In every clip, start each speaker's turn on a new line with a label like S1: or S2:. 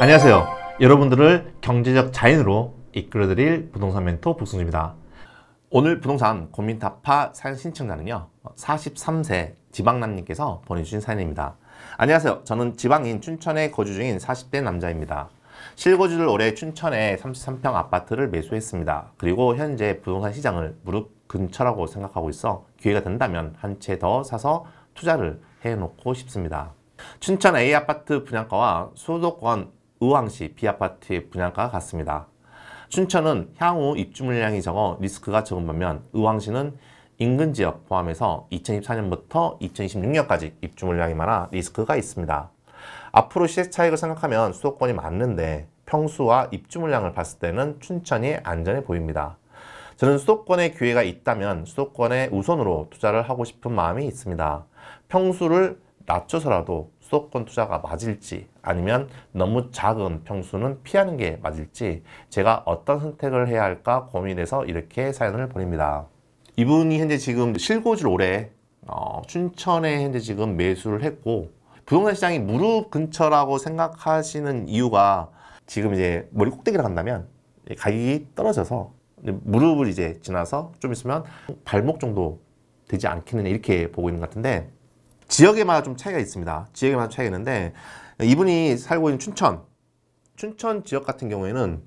S1: 안녕하세요. 여러분들을 경제적 자인으로 이끌어드릴 부동산 멘토 복승주입니다. 오늘 부동산 고민타파 사연 신청자는요. 43세 지방남님께서 보내주신 사연입니다. 안녕하세요. 저는 지방인 춘천에 거주 중인 40대 남자입니다. 실거주를 올해 춘천에 33평 아파트를 매수했습니다. 그리고 현재 부동산 시장을 무릎 근처라고 생각하고 있어 기회가 된다면 한 채 더 사서 투자를 해놓고 싶습니다. 춘천 A아파트 분양가와 수도권 의왕시 비아파트의 분양가가 같습니다. 춘천은 향후 입주 물량이 적어 리스크가 적은 반면 의왕시는 인근 지역 포함해서 2014년부터 2026년까지 입주 물량이 많아 리스크가 있습니다. 앞으로 시세 차익을 생각하면 수도권이 맞는데 평수와 입주 물량을 봤을 때는 춘천이 안전해 보입니다. 저는 수도권에 기회가 있다면 수도권에 우선으로 투자를 하고 싶은 마음이 있습니다. 평수를 낮춰서라도 수도권 투자가 맞을지 아니면 너무 작은 평수는 피하는 게 맞을지 제가 어떤 선택을 해야 할까 고민해서 이렇게 사연을 보냅니다. 이분이 현재 지금 실고주를 올해 어, 춘천에 현재 지금 매수를 했고 부동산 시장이 무릎 근처라고 생각하시는 이유가 지금 이제 머리 꼭대기라 한다면 가격이 떨어져서 무릎을 이제 지나서 좀 있으면 발목 정도 되지 않겠느냐 이렇게 보고 있는 것 같은데 지역에마다 좀 차이가 있습니다. 지역에마다 차이가 있는데 이분이 살고 있는 춘천 춘천 지역 같은 경우에는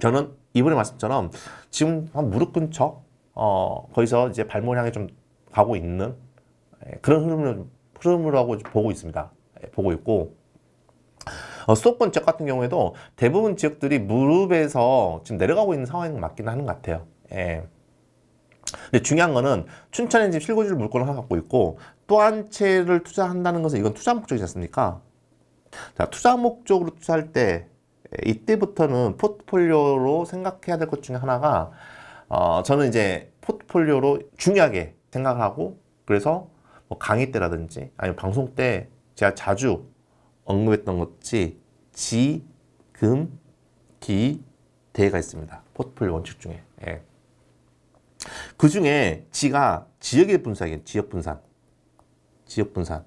S1: 저는 이분의 말씀처럼 지금 한 무릎 근처 어 거기서 이제 발목 향해 좀 가고 있는 예, 그런 흐름을 흐름으로 보고 있습니다. 예, 보고 있고 어, 수도권 지역 같은 경우에도 대부분 지역들이 무릎에서 지금 내려가고 있는 상황이 맞긴 하는 것 같아요. 예. 근데 중요한 거는 춘천에 지금 실고지를 물건을 하나 갖고 있고 또한 채를 투자한다는 것은 이건 투자 목적이지 않습니까? 자, 투자 목적으로 투자할 때 이때부터는 포트폴리오로 생각해야 될 것 중에 하나가 어, 저는 이제 포트폴리오로 중요하게 생각하고 그래서 뭐 강의 때라든지 아니면 방송 때 제가 자주 언급했던 것이 지, 금, 기, 대가 있습니다. 포트폴리오 원칙 중에. 예. 그 중에 지가 지역의 분산이에요. 지역 분산. 지역 분산.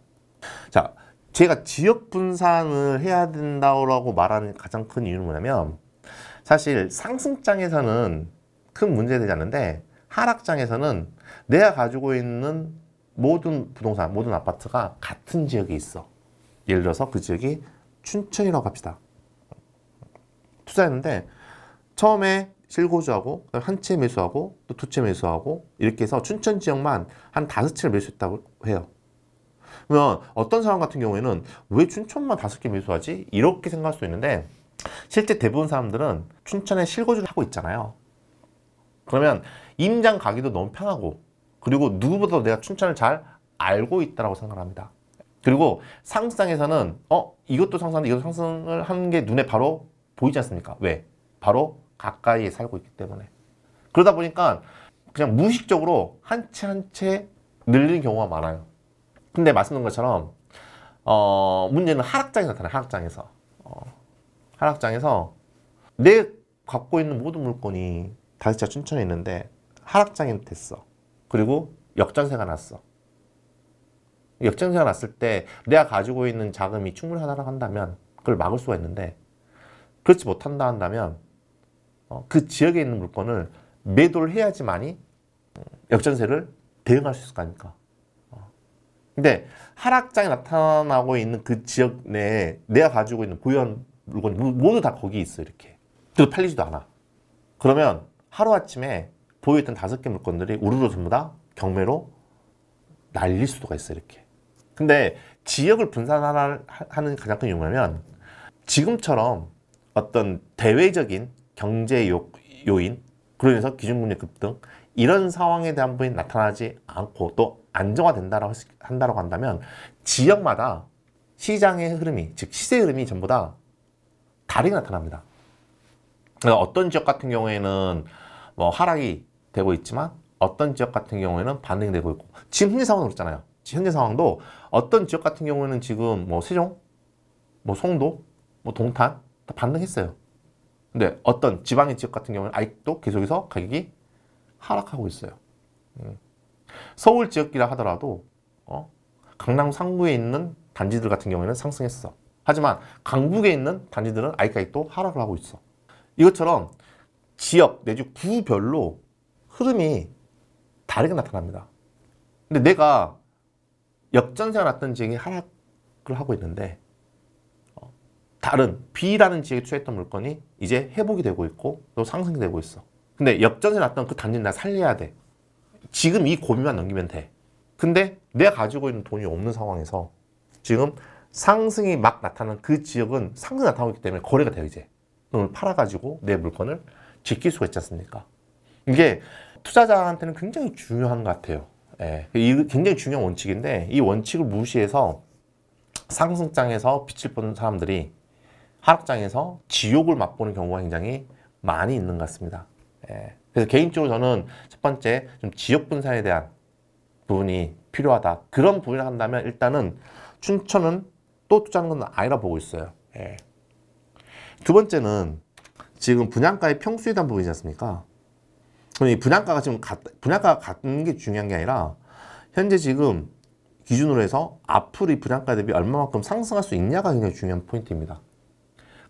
S1: 자, 제가 지역 분산을 해야 된다고 말하는 가장 큰 이유는 뭐냐면 사실 상승장에서는 큰 문제 되지 않는데 하락장에서는 내가 가지고 있는 모든 부동산, 모든 아파트가 같은 지역에 있어. 예를 들어서 그 지역이 춘천이라고 합시다. 투자했는데 처음에 실고주하고 한 채 매수하고 또 두 채 매수하고 이렇게 해서 춘천 지역만 한 다섯 채를 매수했다고 해요. 그러면 어떤 사람 같은 경우에는 왜 춘천만 다섯 개 매수하지? 이렇게 생각할 수 있는데 실제 대부분 사람들은 춘천에 실거주를 하고 있잖아요. 그러면 임장 가기도 너무 편하고 그리고 누구보다도 내가 춘천을 잘 알고 있다고 생각합니다. 그리고 상상에서는 어 이것도 상상인데 이것도 상상을 하는 게 눈에 바로 보이지 않습니까? 왜? 바로 가까이에 살고 있기 때문에 그러다 보니까 그냥 무의식적으로 한 채 한 채 늘리는 경우가 많아요. 근데 말씀드린 것처럼 어, 문제는 하락장에서 나타나요. 하락장에서. 어, 하락장에서 내 갖고 있는 모든 물건이 다시자 춘천했는데 하락장이 됐어. 그리고 역전세가 났어. 역전세가 났을 때 내가 가지고 있는 자금이 충분하다고 한다면 그걸 막을 수가 있는데 그렇지 못한다 한다면 어, 그 지역에 있는 물건을 매도를 해야지만이 음, 역전세를 대응할 수 있을 거 아닙니까? 근데 하락장이 나타나고 있는 그 지역 내에 내가 가지고 있는 보유한 물건 모두 다 거기 있어 이렇게. 그래도 팔리지도 않아. 그러면 하루아침에 보유했던 다섯 개 물건들이 우르르 전부 다 경매로 날릴 수도가 있어 이렇게. 근데 지역을 분산하는 가장 큰 이유는 면 지금처럼 어떤 대외적인 경제 요, 인그러면서 기준금리 급등 이런 상황에 대한 부분이 나타나지 않고 또안정화된다고 한다고 한다면 지역마다 시장의 흐름이 즉 시세 흐름이 전부 다 다르게 나타납니다. 그러니까 어떤 지역 같은 경우에는 뭐 하락이 되고 있지만 어떤 지역 같은 경우에는 반등되고 있고 지금 현재 상황은 그렇잖아요. 현재 상황도 어떤 지역 같은 경우에는 지금 뭐 세종, 뭐 송도, 뭐 동탄 다 반등했어요. 근데 어떤 지방의 지역 같은 경우는 아직도 계속해서 가격이 하락하고 있어요. 음. 서울 지역이라 하더라도 어? 강남 상부에 있는 단지들 같은 경우에는 상승했어. 하지만 강북에 있는 단지들은 아직까지 또 하락을 하고 있어. 이것처럼 지역 내지 구별로 흐름이 다르게 나타납니다. 근데 내가 역전세가 났던 지역이 하락을 하고 있는데 어? 다른 B라는 지역에 투했던 물건이 이제 회복이 되고 있고 또 상승이 되고 있어. 근데 역전세 났던 그 단지는 나 살려야 돼. 지금 이 고비만 넘기면 돼. 근데 내가 가지고 있는 돈이 없는 상황에서 지금 상승이 막 나타난 그 지역은 상승 나타나고 있기 때문에 거래가 돼요, 이제. 돈을 팔아가지고 내 물건을 지킬 수가 있지 않습니까? 이게 투자자한테는 굉장히 중요한 것 같아요. 예. 이 굉장히 중요한 원칙인데 이 원칙을 무시해서 상승장에서 빛을 보는 사람들이 하락장에서 지옥을 맛보는 경우가 굉장히 많이 있는 것 같습니다. 예. 그래서 개인적으로 저는 첫 번째 좀 지역 분산에 대한 부분이 필요하다. 그런 부분을 한다면 일단은 춘천은 또 투자하는 건 아니라 보고 있어요. 예. 두 번째는 지금 분양가의 평수에 대한 부분이지 않습니까? 그럼 이 분양가가 지금 가, 분양가가 같은 게 중요한 게 아니라 현재 지금 기준으로 해서 앞으로 이 분양가 대비 얼마만큼 상승할 수 있냐가 굉장히 중요한 포인트입니다.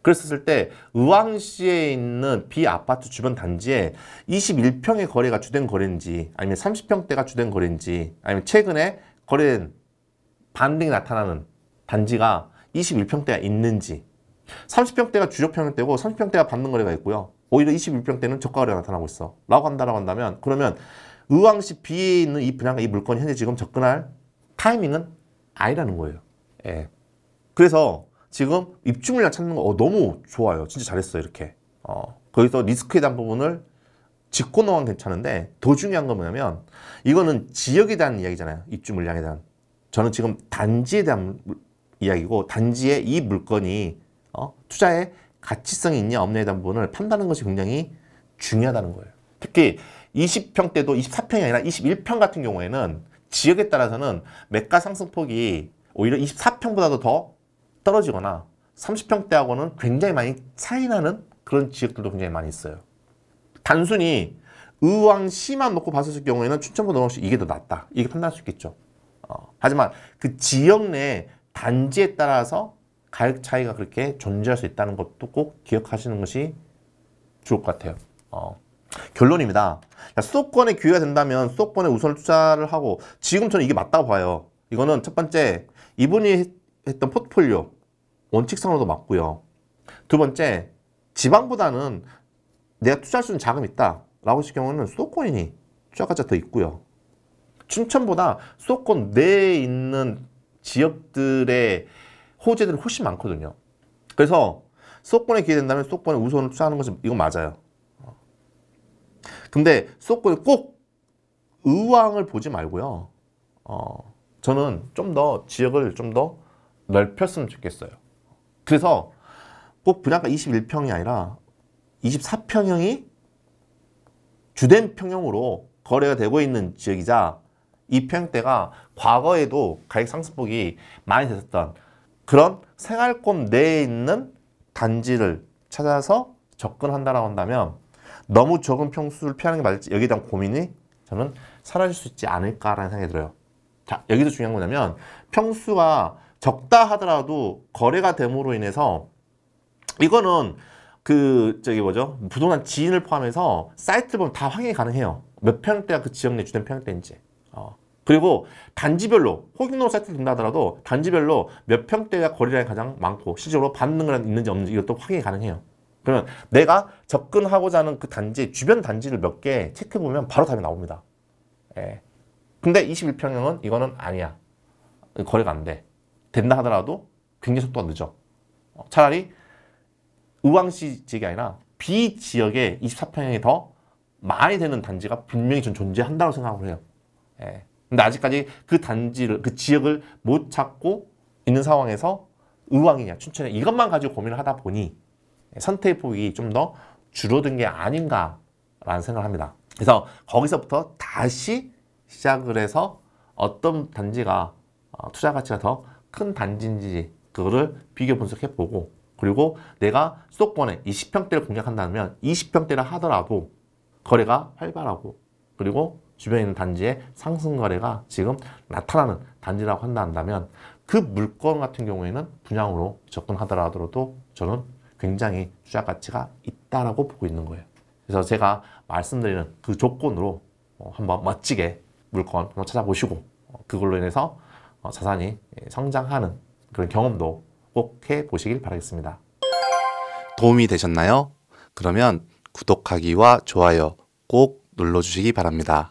S1: 그랬었을 때 의왕시에 있는 비아파트 주변 단지에 21평의 거래가 주된 거래인지 아니면 30평대가 주된 거래인지 아니면 최근에 거래된 반등이 나타나는 단지가 21평대가 있는지 30평대가 주력평형대고 30평대가 받는 거래가 있고요. 오히려 21평대는 저가 거래가 나타나고 있어. 라고 한다라고 한다면 그러면 의왕시 비에 있는 이 분양가 이 물건이 현재 지금 접근할 타이밍은 아니라는 거예요. 예. 그래서 지금 입주 물량 찾는 거 어, 너무 좋아요. 진짜 잘했어 이렇게. 어, 거기서 리스크에 대한 부분을 짚고 넘어가면 괜찮은데 더 중요한 건 뭐냐면 이거는 지역에 대한 이야기잖아요. 입주 물량에 대한. 저는 지금 단지에 대한 이야기고 단지에이 물건이 어, 투자에 가치성이 있냐 없냐에 대한 부분을 판단하는 것이 굉장히 중요하다는 거예요. 특히 2 0평때도 24평이 아니라 21평 같은 경우에는 지역에 따라서는 매가 상승폭이 오히려 24평보다도 더 떨어지거나 30평대하고는 굉장히 많이 차이나는 그런 지역들도 굉장히 많이 있어요. 단순히 의왕시만 놓고 봤을 경우에는 춘천보다 의왕시 이게 더 낫다. 이게 판단할 수 있겠죠. 어, 하지만 그 지역 내 단지에 따라서 가격 차이가 그렇게 존재할 수 있다는 것도 꼭 기억하시는 것이 좋을 것 같아요. 어. 결론입니다. 수도권에 기회가 된다면 수도권에 우선 투자를 하고 지금 저는 이게 맞다고 봐요. 이거는 첫 번째 이분이 했던 포트폴리오 원칙상으로도 맞고요. 두 번째, 지방보다는 내가 투자할 수 있는 자금이 있다. 라고 했을 경우는 수도권이 투자가자 더 있고요. 춘천보다 수도권 내에 있는 지역들의 호재들이 훨씬 많거든요. 그래서 수도권에 기회된다면 수도권에 우선을 투자하는 것이 이건 맞아요. 근데 수도권에 꼭 의왕을 보지 말고요. 어, 저는 좀 더 지역을 좀더 넓혔으면 좋겠어요. 그래서 꼭 분양가 21평이 아니라 24평형이 주된 평형으로 거래가 되고 있는 지역이자 이 평대가 과거에도 가격 상승폭이 많이 됐었던 그런 생활권 내에 있는 단지를 찾아서 접근한다라고 한다면 너무 적은 평수를 피하는 게 맞을지 여기에 대한 고민이 저는 사라질 수 있지 않을까라는 생각이 들어요. 자, 여기서 중요한 거냐면 평수가 적다 하더라도 거래가 됨으로 인해서 이거는 그 저기 뭐죠 부동산 지인을 포함해서 사이트를 보면 다 확인이 가능해요 몇 평대가 그 지역 내 주된 평대인지 어. 그리고 단지별로 호객농 사이트를 둔다 하더라도 단지별로 몇 평대가 거래량이 가장 많고 실제로 받는 거랑 있는지 없는지 이것도 확인이 가능해요 그러면 내가 접근하고자 하는 그 단지 주변 단지를 몇 개 체크해보면 바로 답이 나옵니다 예. 근데 21평형은 이거는 아니야 거래가 안돼 된다 하더라도 굉장히 속도가 늦어. 어, 차라리 의왕시 지역이 아니라 비 지역에 24평형이 더 많이 되는 단지가 분명히 전 존재한다고 생각을 해요. 예. 근데 아직까지 그 단지를, 그 지역을 못 찾고 있는 상황에서 의왕이냐, 춘천이냐, 이것만 가지고 고민을 하다 보니 선택의 폭이 좀 더 줄어든 게 아닌가라는 생각을 합니다. 그래서 거기서부터 다시 시작을 해서 어떤 단지가 어, 투자 가치가 더큰 단지인지 그거를 비교 분석해 보고 그리고 내가 수도권에 20평대를 공략한다면 20평대를 하더라도 거래가 활발하고 그리고 주변에 있는 단지의 상승 거래가 지금 나타나는 단지라고 한다 한다면 그 물건 같은 경우에는 분양으로 접근하더라도 저는 굉장히 투자 가치가 있다라고 보고 있는 거예요. 그래서 제가 말씀드리는 그 조건으로 어, 한번 멋지게 물건 한번 찾아보시고 어, 그걸로 인해서 어, 자산이 성장하는 그런 경험도 꼭 해보시길 바라겠습니다. 도움이 되셨나요? 그러면 구독하기와 좋아요 꼭 눌러주시기 바랍니다.